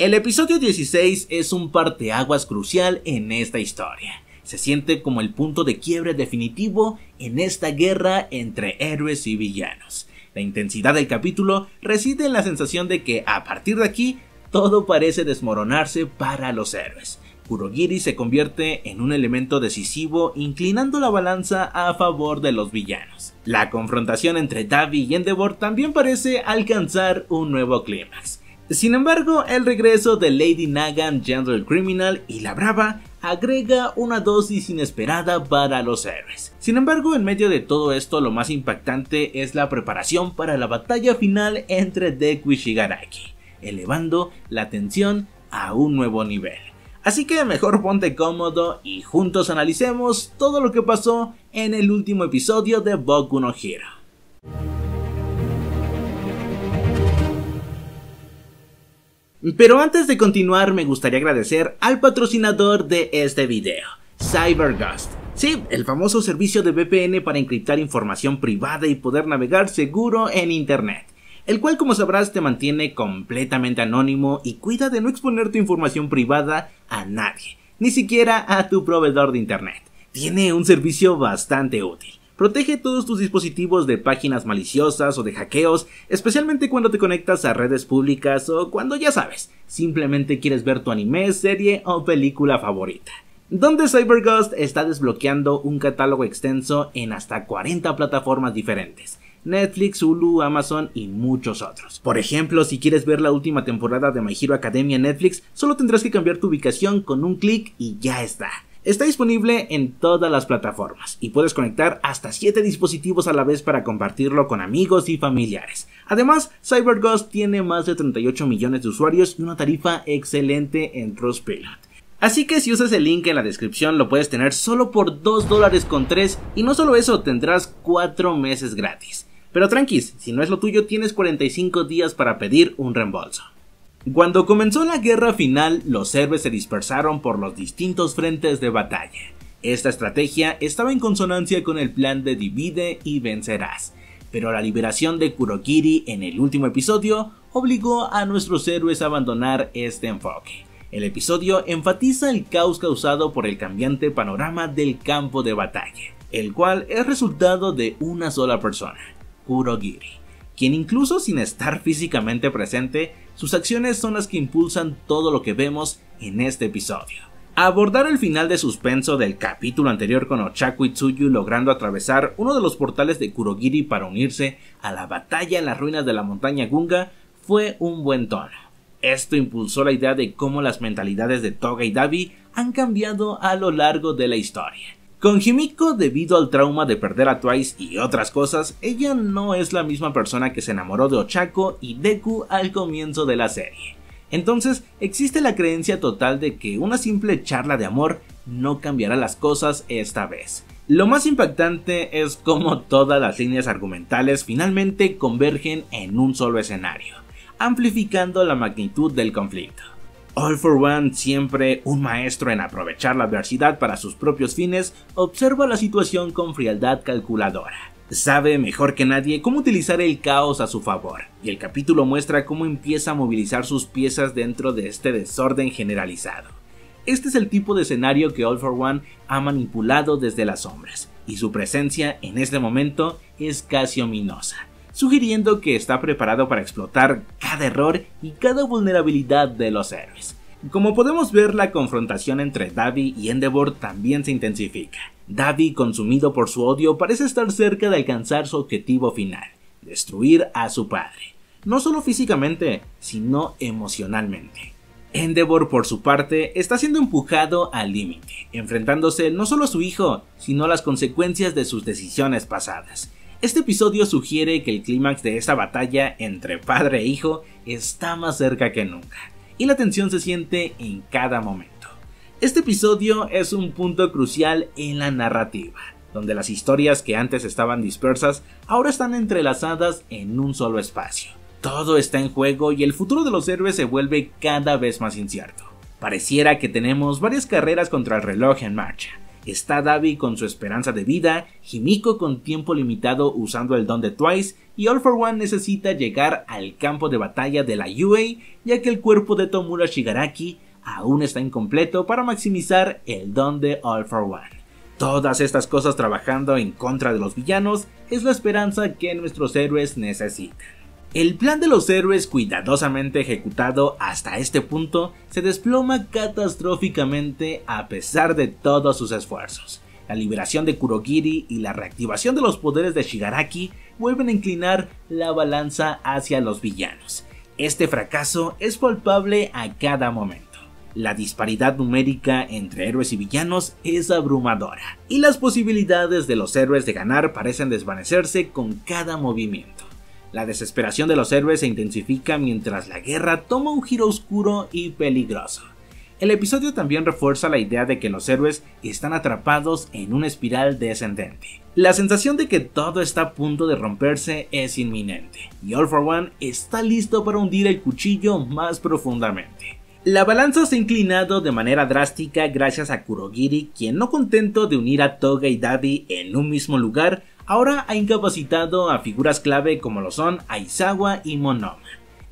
El episodio 16 es un parteaguas crucial en esta historia. Se siente como el punto de quiebre definitivo en esta guerra entre héroes y villanos. La intensidad del capítulo reside en la sensación de que a partir de aquí todo parece desmoronarse para los héroes. Kurogiri se convierte en un elemento decisivo inclinando la balanza a favor de los villanos. La confrontación entre Davi y Endeavor también parece alcanzar un nuevo clímax. Sin embargo, el regreso de Lady Nagan, General Criminal y La Brava agrega una dosis inesperada para los héroes. Sin embargo, en medio de todo esto, lo más impactante es la preparación para la batalla final entre Deku y Shigaraki, elevando la tensión a un nuevo nivel. Así que mejor ponte cómodo y juntos analicemos todo lo que pasó en el último episodio de Boku no Hero. Pero antes de continuar me gustaría agradecer al patrocinador de este video, CyberGhost. Sí, el famoso servicio de VPN para encriptar información privada y poder navegar seguro en Internet, el cual como sabrás te mantiene completamente anónimo y cuida de no exponer tu información privada a nadie, ni siquiera a tu proveedor de Internet. Tiene un servicio bastante útil. Protege todos tus dispositivos de páginas maliciosas o de hackeos, especialmente cuando te conectas a redes públicas o cuando ya sabes, simplemente quieres ver tu anime, serie o película favorita donde CyberGhost está desbloqueando un catálogo extenso en hasta 40 plataformas diferentes. Netflix, Hulu, Amazon y muchos otros. Por ejemplo, si quieres ver la última temporada de My Hero Academia Netflix, solo tendrás que cambiar tu ubicación con un clic y ya está. Está disponible en todas las plataformas y puedes conectar hasta 7 dispositivos a la vez para compartirlo con amigos y familiares. Además, CyberGhost tiene más de 38 millones de usuarios y una tarifa excelente en Trustpilot. Así que si usas el link en la descripción lo puedes tener solo por 2 dólares con 3 y no solo eso, tendrás 4 meses gratis. Pero tranquis, si no es lo tuyo tienes 45 días para pedir un reembolso. Cuando comenzó la guerra final, los héroes se dispersaron por los distintos frentes de batalla. Esta estrategia estaba en consonancia con el plan de divide y vencerás, pero la liberación de Kurogiri en el último episodio obligó a nuestros héroes a abandonar este enfoque. El episodio enfatiza el caos causado por el cambiante panorama del campo de batalla, el cual es resultado de una sola persona, Kurogiri, quien incluso sin estar físicamente presente sus acciones son las que impulsan todo lo que vemos en este episodio. Abordar el final de suspenso del capítulo anterior con Ochaku y Tsuyu logrando atravesar uno de los portales de Kurogiri para unirse a la batalla en las ruinas de la montaña Gunga fue un buen tono. Esto impulsó la idea de cómo las mentalidades de Toga y Dabi han cambiado a lo largo de la historia con Himiko, debido al trauma de perder a Twice y otras cosas, ella no es la misma persona que se enamoró de Ochako y Deku al comienzo de la serie. Entonces, existe la creencia total de que una simple charla de amor no cambiará las cosas esta vez. Lo más impactante es cómo todas las líneas argumentales finalmente convergen en un solo escenario, amplificando la magnitud del conflicto. All for One, siempre un maestro en aprovechar la adversidad para sus propios fines, observa la situación con frialdad calculadora. Sabe mejor que nadie cómo utilizar el caos a su favor, y el capítulo muestra cómo empieza a movilizar sus piezas dentro de este desorden generalizado. Este es el tipo de escenario que All for One ha manipulado desde las sombras, y su presencia en este momento es casi ominosa sugiriendo que está preparado para explotar cada error y cada vulnerabilidad de los héroes. Como podemos ver, la confrontación entre Davy y Endeavor también se intensifica. Davy, consumido por su odio, parece estar cerca de alcanzar su objetivo final, destruir a su padre, no solo físicamente, sino emocionalmente. Endeavor, por su parte, está siendo empujado al límite, enfrentándose no solo a su hijo, sino a las consecuencias de sus decisiones pasadas, este episodio sugiere que el clímax de esta batalla entre padre e hijo está más cerca que nunca, y la tensión se siente en cada momento. Este episodio es un punto crucial en la narrativa, donde las historias que antes estaban dispersas ahora están entrelazadas en un solo espacio. Todo está en juego y el futuro de los héroes se vuelve cada vez más incierto. Pareciera que tenemos varias carreras contra el reloj en marcha, Está Davi con su esperanza de vida, Himiko con tiempo limitado usando el don de Twice y All for One necesita llegar al campo de batalla de la UA ya que el cuerpo de Tomura Shigaraki aún está incompleto para maximizar el don de All for One. Todas estas cosas trabajando en contra de los villanos es la esperanza que nuestros héroes necesitan. El plan de los héroes, cuidadosamente ejecutado hasta este punto, se desploma catastróficamente a pesar de todos sus esfuerzos. La liberación de Kurogiri y la reactivación de los poderes de Shigaraki vuelven a inclinar la balanza hacia los villanos. Este fracaso es palpable a cada momento. La disparidad numérica entre héroes y villanos es abrumadora, y las posibilidades de los héroes de ganar parecen desvanecerse con cada movimiento. La desesperación de los héroes se intensifica mientras la guerra toma un giro oscuro y peligroso. El episodio también refuerza la idea de que los héroes están atrapados en una espiral descendente. La sensación de que todo está a punto de romperse es inminente, y All for One está listo para hundir el cuchillo más profundamente. La balanza se ha inclinado de manera drástica gracias a Kurogiri, quien no contento de unir a Toga y Daddy en un mismo lugar, Ahora ha incapacitado a figuras clave como lo son Aizawa y Monoma.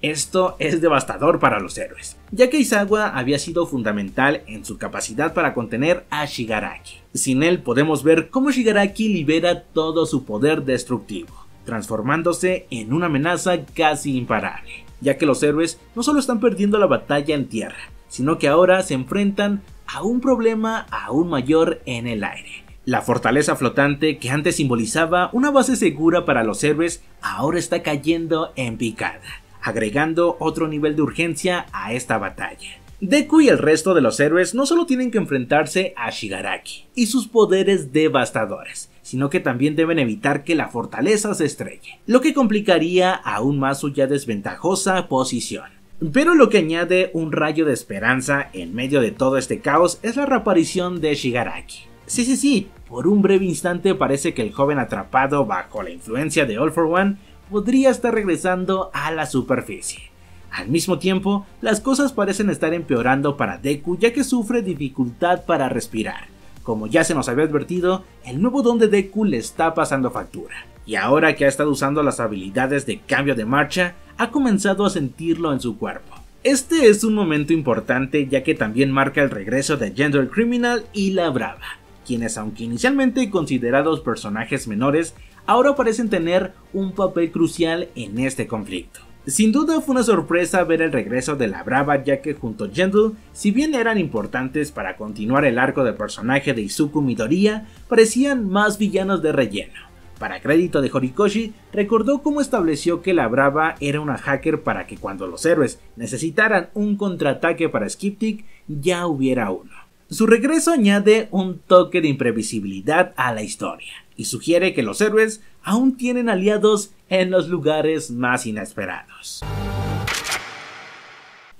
Esto es devastador para los héroes, ya que Aizawa había sido fundamental en su capacidad para contener a Shigaraki. Sin él podemos ver cómo Shigaraki libera todo su poder destructivo, transformándose en una amenaza casi imparable, ya que los héroes no solo están perdiendo la batalla en tierra, sino que ahora se enfrentan a un problema aún mayor en el aire, la fortaleza flotante que antes simbolizaba una base segura para los héroes ahora está cayendo en picada, agregando otro nivel de urgencia a esta batalla. Deku y el resto de los héroes no solo tienen que enfrentarse a Shigaraki y sus poderes devastadores, sino que también deben evitar que la fortaleza se estrelle, lo que complicaría aún más su ya desventajosa posición. Pero lo que añade un rayo de esperanza en medio de todo este caos es la reaparición de Shigaraki, Sí, sí, sí, por un breve instante parece que el joven atrapado bajo la influencia de All for One podría estar regresando a la superficie. Al mismo tiempo, las cosas parecen estar empeorando para Deku ya que sufre dificultad para respirar. Como ya se nos había advertido, el nuevo don de Deku le está pasando factura. Y ahora que ha estado usando las habilidades de cambio de marcha, ha comenzado a sentirlo en su cuerpo. Este es un momento importante ya que también marca el regreso de Gender Criminal y La Brava quienes aunque inicialmente considerados personajes menores, ahora parecen tener un papel crucial en este conflicto. Sin duda fue una sorpresa ver el regreso de la Brava ya que junto a Gentle, si bien eran importantes para continuar el arco de personaje de Izuku Midoriya, parecían más villanos de relleno. Para crédito de Horikoshi, recordó cómo estableció que la Brava era una hacker para que cuando los héroes necesitaran un contraataque para Skiptic, ya hubiera uno. Su regreso añade un toque de imprevisibilidad a la historia y sugiere que los héroes aún tienen aliados en los lugares más inesperados.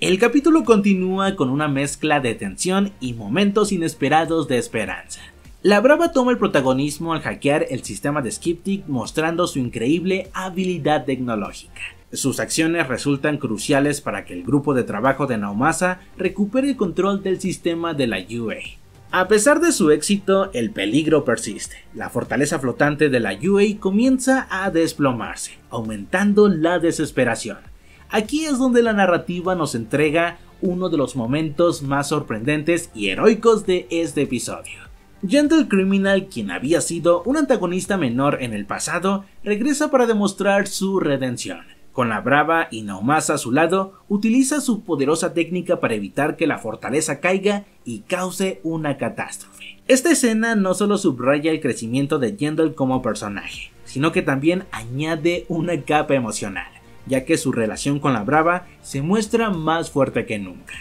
El capítulo continúa con una mezcla de tensión y momentos inesperados de esperanza. La Brava toma el protagonismo al hackear el sistema de Skiptic mostrando su increíble habilidad tecnológica. Sus acciones resultan cruciales para que el grupo de trabajo de Naomasa recupere el control del sistema de la UA. A pesar de su éxito, el peligro persiste. La fortaleza flotante de la UA comienza a desplomarse, aumentando la desesperación. Aquí es donde la narrativa nos entrega uno de los momentos más sorprendentes y heroicos de este episodio. Gentle Criminal, quien había sido un antagonista menor en el pasado, regresa para demostrar su redención. Con la brava y Naomasa a su lado, utiliza su poderosa técnica para evitar que la fortaleza caiga y cause una catástrofe. Esta escena no solo subraya el crecimiento de Yendel como personaje, sino que también añade una capa emocional, ya que su relación con la brava se muestra más fuerte que nunca.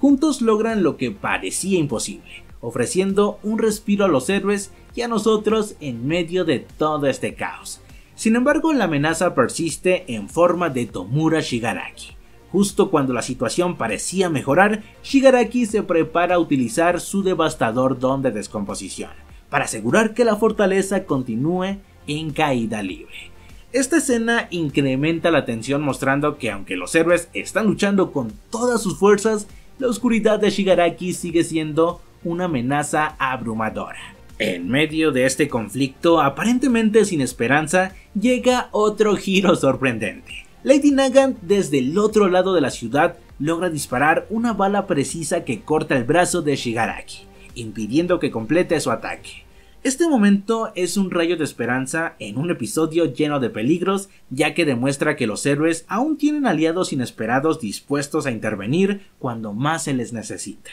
Juntos logran lo que parecía imposible, ofreciendo un respiro a los héroes y a nosotros en medio de todo este caos. Sin embargo, la amenaza persiste en forma de Tomura Shigaraki. Justo cuando la situación parecía mejorar, Shigaraki se prepara a utilizar su devastador don de descomposición para asegurar que la fortaleza continúe en caída libre. Esta escena incrementa la tensión mostrando que aunque los héroes están luchando con todas sus fuerzas, la oscuridad de Shigaraki sigue siendo una amenaza abrumadora. En medio de este conflicto aparentemente sin esperanza, llega otro giro sorprendente. Lady Nagant desde el otro lado de la ciudad logra disparar una bala precisa que corta el brazo de Shigaraki, impidiendo que complete su ataque. Este momento es un rayo de esperanza en un episodio lleno de peligros, ya que demuestra que los héroes aún tienen aliados inesperados dispuestos a intervenir cuando más se les necesita.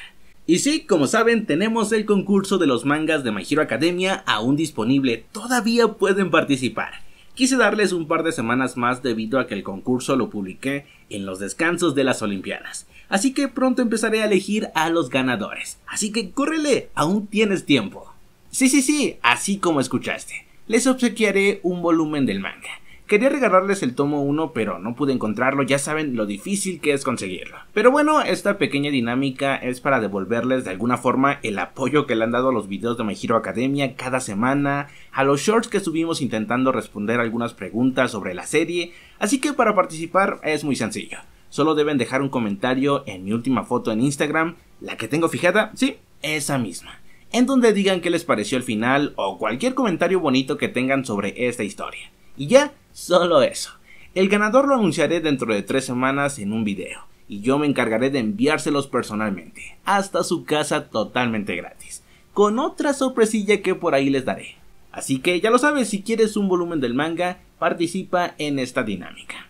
Y sí, como saben, tenemos el concurso de los mangas de My Hero Academia aún disponible, todavía pueden participar. Quise darles un par de semanas más debido a que el concurso lo publiqué en los descansos de las Olimpiadas. Así que pronto empezaré a elegir a los ganadores. Así que córrele, aún tienes tiempo. Sí, sí, sí, así como escuchaste. Les obsequiaré un volumen del manga. Quería regalarles el tomo 1, pero no pude encontrarlo, ya saben lo difícil que es conseguirlo. Pero bueno, esta pequeña dinámica es para devolverles de alguna forma el apoyo que le han dado a los videos de My Hero Academia cada semana, a los shorts que subimos intentando responder algunas preguntas sobre la serie, así que para participar es muy sencillo. Solo deben dejar un comentario en mi última foto en Instagram, la que tengo fijada, sí, esa misma, en donde digan qué les pareció el final o cualquier comentario bonito que tengan sobre esta historia. Y ya, solo eso. El ganador lo anunciaré dentro de tres semanas en un video y yo me encargaré de enviárselos personalmente, hasta su casa totalmente gratis, con otra sorpresilla que por ahí les daré. Así que ya lo sabes, si quieres un volumen del manga, participa en esta dinámica.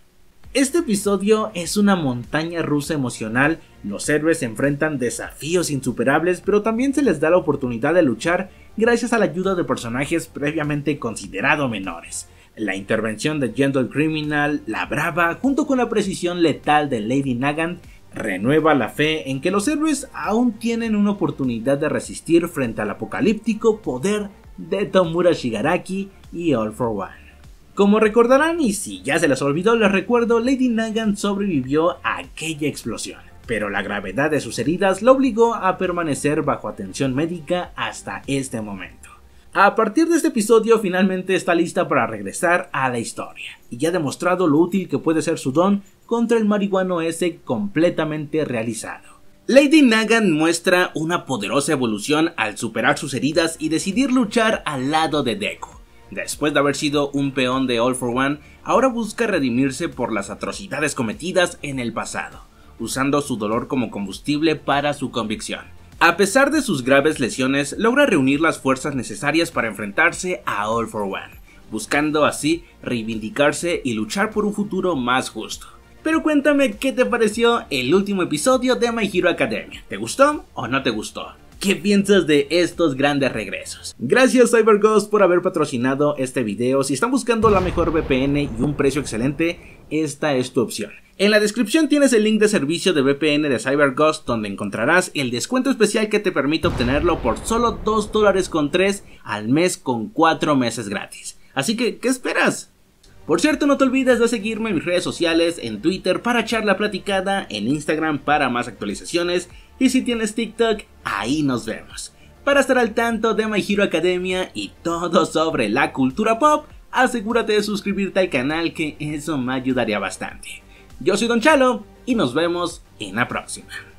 Este episodio es una montaña rusa emocional, los héroes se enfrentan desafíos insuperables, pero también se les da la oportunidad de luchar gracias a la ayuda de personajes previamente considerados menores. La intervención de Gentle Criminal, la brava, junto con la precisión letal de Lady Nagant, renueva la fe en que los héroes aún tienen una oportunidad de resistir frente al apocalíptico poder de Tomura Shigaraki y All for One. Como recordarán, y si ya se les olvidó, les recuerdo, Lady Nagant sobrevivió a aquella explosión, pero la gravedad de sus heridas la obligó a permanecer bajo atención médica hasta este momento. A partir de este episodio finalmente está lista para regresar a la historia, y ya ha demostrado lo útil que puede ser su don contra el marihuano ese completamente realizado. Lady Nagan muestra una poderosa evolución al superar sus heridas y decidir luchar al lado de Deku. Después de haber sido un peón de All for One, ahora busca redimirse por las atrocidades cometidas en el pasado, usando su dolor como combustible para su convicción. A pesar de sus graves lesiones, logra reunir las fuerzas necesarias para enfrentarse a All for One, buscando así reivindicarse y luchar por un futuro más justo. Pero cuéntame qué te pareció el último episodio de My Hero Academia. ¿Te gustó o no te gustó? ¿Qué piensas de estos grandes regresos? Gracias CyberGhost por haber patrocinado este video. Si están buscando la mejor VPN y un precio excelente, esta es tu opción. En la descripción tienes el link de servicio de VPN de CyberGhost donde encontrarás el descuento especial que te permite obtenerlo por solo 2 dólares con 3 al mes con 4 meses gratis. Así que, ¿qué esperas? Por cierto, no te olvides de seguirme en mis redes sociales, en Twitter para charla platicada, en Instagram para más actualizaciones y si tienes TikTok, ahí nos vemos. Para estar al tanto de My Hero Academia y todo sobre la cultura pop, asegúrate de suscribirte al canal que eso me ayudaría bastante. Yo soy Don Chalo y nos vemos en la próxima.